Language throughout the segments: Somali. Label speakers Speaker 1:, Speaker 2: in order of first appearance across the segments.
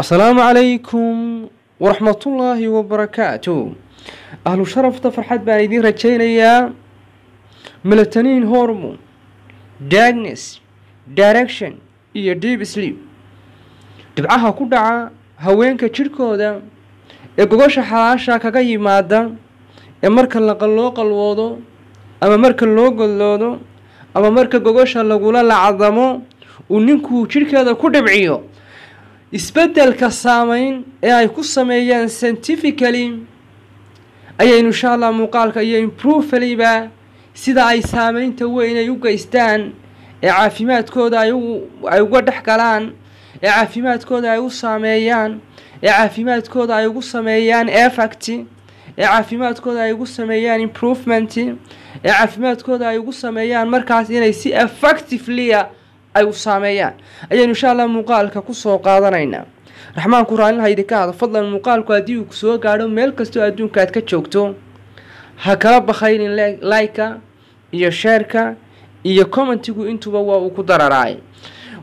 Speaker 1: asalaamu calaykum waraxmatullaahi wabarakaatu ahlu sharafta farxad baan idiin rajaynayaa milataniin hormon dagnes direction iyo deep sleep dhibcaha ku dhaca haweenka jirhkooda ee gogosha xalaasha kaga yimaada ee marka laqa qalwoodo ama marka loo godloodo ama marka gogosha lagula lacdamo uu ninkuu jirhkeeda ku dhibciyo isbeddelka saamayn ee ay ku sameeyeen scientifically ayaynu insha allah muuqaalka iyo improfeliba sida ay saameynta weyn ay u geystaan ee caafimaadkooda ay uga dhex galaan ee caafimaadkooda ay u saameeyaan ee caafimaadkooda ay ugu sameeyaan effect ee caafimaadkooda ay ugu sameeyaan improvement ee caafimaadkooda ay ugu sameeyaan markaas inay si effectivelya ah ay u saameeyaan ayaynu insha allah muuqaalka kusoo qaadanaynaa raxmaanku raalin haydinka hado fadlan muuqaalku haddii uu kusoo gaadho meel kastoo adduunka aad ka joogto ha kala bakhaynin laika iyo sheerka iyo commentigu intuba waa uu ku dararaay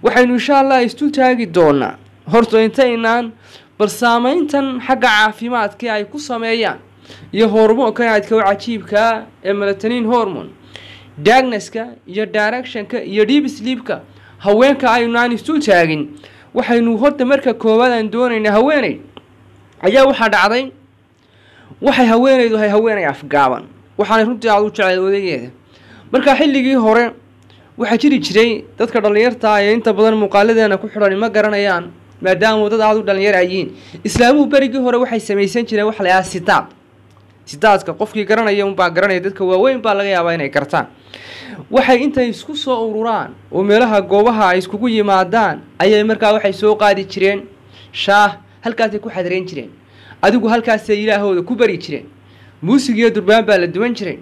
Speaker 1: waxaynu insha allah istu taagi doonaa horto intaynaan bal saameyntan xagga caafimaadka ay ku sameeyaan iyo hormoonka aadka cajiibka cajiibkaa ah ee melataniin hormon diagneska iyo directionka iyo deep sleepka haweenka aynaan isu taagin waxaynu horta marka koowaad aan doonayna haweeney ayaa waxaa dhacday waxay haweeneydu ahay haweeney afgaaban waxaana runtii aad u jecel odayeeda markaa xilligii hore waxaa jiri jiray dadka dhallinyarta ah ee inta badan muuqaaladeena ku xidhan ima garanayaan maadaama dad aad u dhallinyar ayiin islaamuhu berigii hore waxay samaysan jireen wax la yidhaha sitaad sitaadka qofkii garanaya unbaa garanaya dadka waaweyn baa laga yaabaa inay gartaan waxay intay isku soo ururaan oo meelaha goobaha ay iskugu yimaadaan ayay markaa waxay soo qaadi jireen shaah halkaasay ku xadirayn jireen adigu halkaasay ilaahooda ku bari jireen muusig iyo durbaan baa la duwan jiray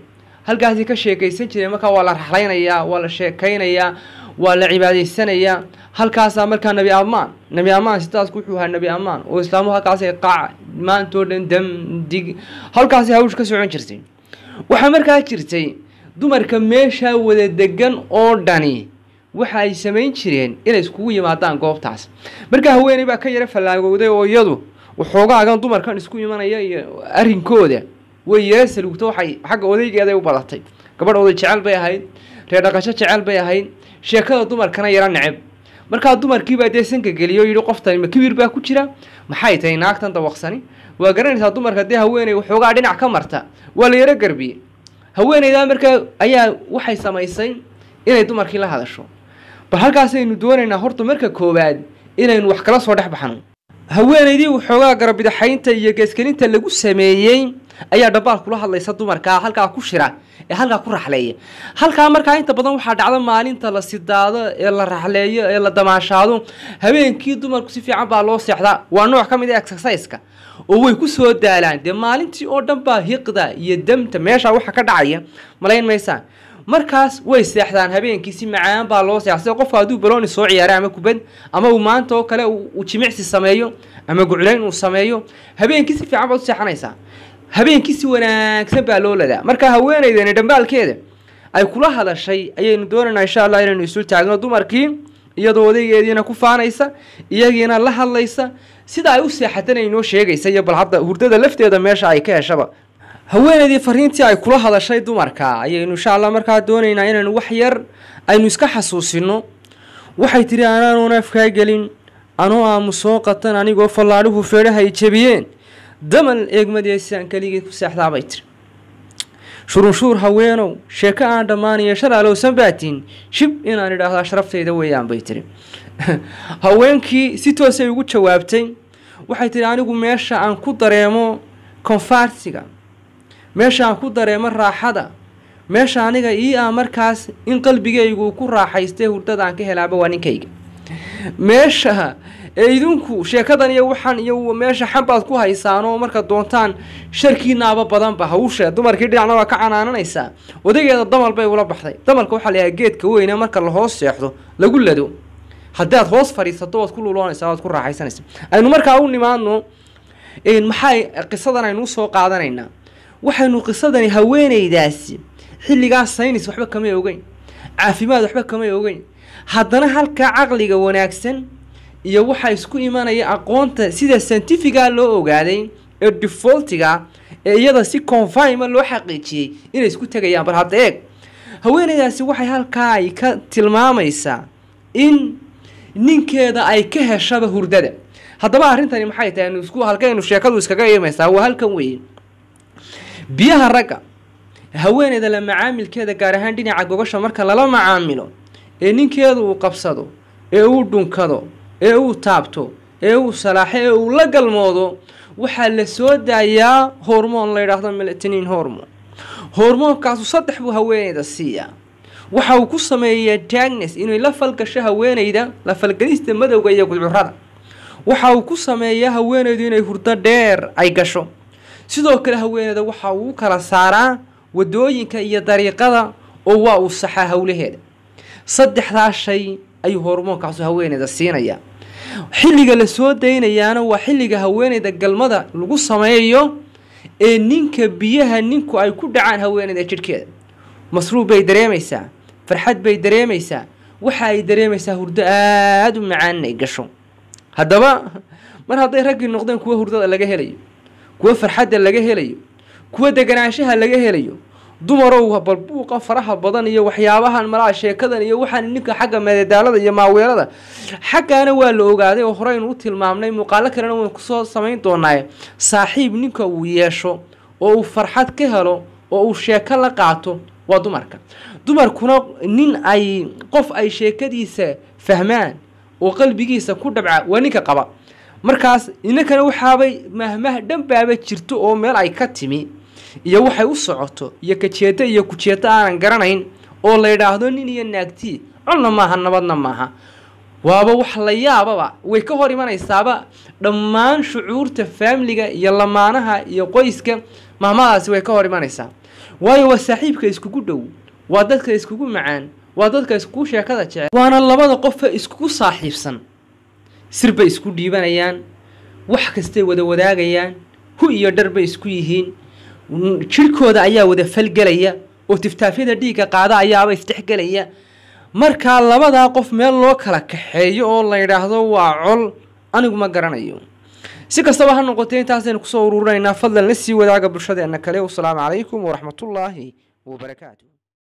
Speaker 1: halkaasay ka sheekaysan jireen markaa waa la raxlaynayaa waa la sheekaynayaa waa la cibaadaysanayaa halkaasaa markaa nabi ammaan nabi ammaan sitaasku wuxuu ahaa nabi ammaan oo islaamuhu halkaasay qac maantoo dhan damdig dig halkaasay hawsh ka socon jirtay waxaa markaa jirtay dumarka meeshaa wada degan oo dhani waxa ay samayn jireen inay iskugu yimaadaan goobtaas markaa haweenay baa ka yara fallaagowday oo iyadu waxoogaagan dumarkan isku imanaya iyo arrinkooda way yara saluugto waxay xagga odaygeeday u badatay gabadh oday jecel bay ahayd reer dhaqasho jecel bay ahayd sheekada dumarkana yara neceb markaa dumarkiibaa dee sanka geliyo o yidhi qoftan ma kibir baa ku jira maxay tahay naagtan dawaqsani waa garanaysaa dumarka dee haweenay waxoogaa dhinac ka marta waa la yara garbiyey haweeneydaa markaa ayaa waxay samaysay inay dumarkii la hadasho bal halkaasaynu doonaynaa horta marka koowaad inaynu wax kala soo dhex baxno haweenaydii waxoogaa garabidaxaynta iyo geeskelinta lagu sameeyey ayaa dhabaal kula hadlaysa dumarkaa halkaa ku shira ee halkaa ku raxleeya halkaa markaa inta badan waxaa dhacda maalinta la sidaado ee la raxleeyo ee la damaashaado habeenkii dumarku si fiican baa loo seexdaa waa nooc ka mid a ah exercise-ka oo way ku soo daalaan dee maalintii oo dhan baa hiqda iyo damta meesha waxa ka dhacaya malayn maysaan markaas way seexdaan habeenkii si macaan baa loo seexsay qofka hadduu balooni soo ciyaaray ama kubad ama uu maanta oo kale uu jimicsi sameeyo ama guclayn uu sameeyo habeenkii si fiican baad u seexanaysaa habeenkii si wanaagsan baa loo ladaa markaa haweeneydani dhambaalkeeda ay kula hadashay ayaynu doonaynaa insha allah inaynu isu taagno dumarkii iyadoo odaygeediina ku faanaysa iyagiina la hadlaysa sida ay u seexatan ay sheegaysa iyo bal hadda hurdada lafteeda meesha ay ka heshaba haweenaydii fariintii ay kula hadashay dumarka ayaynu insha allah markaa doonaynaa inaynu wax yar aynu iska xasuusino waxay tidhi anaanuuna afkaa gelin anoo aamu soo qatan anigoo fallaadhihu feedhaha ay jebiyeen damal eegmadeysaan keligii ku seexdaabay tiri shurunshuur haweenow sheeko aan dhammaanaya shal alowsan baatiin shib inaan idhaahdaa sharaftayda weeyaan bay tiri haweenkii si toosay ugu jawaabtay waxay tiri anigu meesha aan ku dareemo konfaarsiga meeshaan ku dareemo raaxada meesha aniga ii ah markaas in qalbigaygu ku raaxaystay hurdadaan ka helaaba waa ninkayga meesha idinku sheekadan iyo waxaan iyo meesha xambaad ku haysaano marka doontaan sharkiinaaba badanba hawsha dumarkii dhinacna waa ka canaananaysaa odageeda damal bay ula baxday damalka waxaa la geedka weyne marka la hoos seexdo lagu lado haddaad hoos fadhiisato waad ku lululanaysaa waad ku raaxaysanaysaa aynu markaa u nimaadno maxay qisadan aynu usoo qaadanaynaa waxaynu qisadani haweenaydaasi xilligaa saynis waxba kamay ogeyn caafimaad waxba kamay ogeyn haddana halkaa caqliga wanaagsan iyo waxaa isku imanaya aqoonta sida saintifiga loo ogaaday ee defaultiga ee iyada si confinma loo xaqiijiyey inay isku tegayaan bal hadda eeg haweeneydaasi waxay halkaa ay ka tilmaamaysaa in ninkeeda ay ka heshaba hurdada haddaba arrintani maxay tahay halkaynu sheekadu iskaga imaysaa waa halkan weeye biyaha ragga haweeneyda la macaamilkeeda gaar ahaan dhinaca gogasha marka lala macaamilo ee ninkeedu uu qabsado ee uu dhunkado ee uu taabto ee uu salaaxo ee uu la galmoodo waxaa la soo daayaa hormoon la yidhaahdo melatinin hormon hormoonkaasu saddex buu haweeneyda siiyaa waxa uu ku sameeyaa dagnes inay la falgasho haweeneyda la falgadista madowga iyo gudcurada waxa uu ku sameeyaa haweeneydu inay hurdo dheer ay gasho sidoo kale haweeneeda waxa uu kala saaraa wadooyinka iyo dariiqada oo waa uu saxaa howlaheeda saddexdaa shay ayuu hormoonkaas haweeneeda siinaya xilliga lasoo daynayaana waa xilliga haweeneyda galmada lagu sameeyo ee ninka biyaha ninku ay ku dhacaan haweeneyda jidhkeeda masruub bay dareemaysaa farxad bay dareemaysaa waxa ay dareemaysaa hurdo aada u macaan inay gasho haddaba mar hadday raggii noqdeen kuwa hurdada laga helayo kuwo farxadda laga helayo kuwo deganaanshaha laga helayo dumarow balbuuqa faraha badan iyo waxyaabahan malaa sheekadan iyo waxaan ninka xagga madadaalada iyo maaweelada xaggaana waa la ogaaday oo horeynu u tilmaamnay muuqaalo kalena waynu kusoo samayn doonaaye saaxiib ninka uu yeesho oo uu farxad ka helo oo uu sheeko la qaato waa dumarka dumarkuna nin ay qof ay sheekadiisa fahmaan oo qalbigiisa ku dhabca waa ninka qaba markaas inankana waxaabay mahmah dhanbaaba jirto oo meel ay ka timi iyo waxay u socoto iyo kajeeto iyo kujeeto aanan garanayn oo la yidhaahdo nin iyo naagtii colna maaha nabadna maaha waaba wax la yaababa way ka hor imanaysaaba dhammaan shucuurta faamiliga iyo lamaanaha iyo qoyska mahmadaasi way ka hor imanaysaa waayo waa saaxiibka iskugu dhow waa dadka iskugu macaan waa dadka iskugu sheekada jecel waana labada qofa iskugu saaxiibsan sir bay isku dhiibanayaan wax kastay wada wadaagayaan hu iyo dhar bay isku yihiin jirhkooda ayaa wada falgelaya oo tiftaafyada dhiigga qaada ayaaba isdhexgelaya markaa labadaa qof meel loo kala kaxeeyo oo la yidhaahdo waa col anigu ma garanayo si kastaba ha noqotee intaasaynu kusoo ururinaynaa fadlan la sii wadaaga bulshadeenna kale wasalaamu calaykum waraxmatullaahi wabarakaatu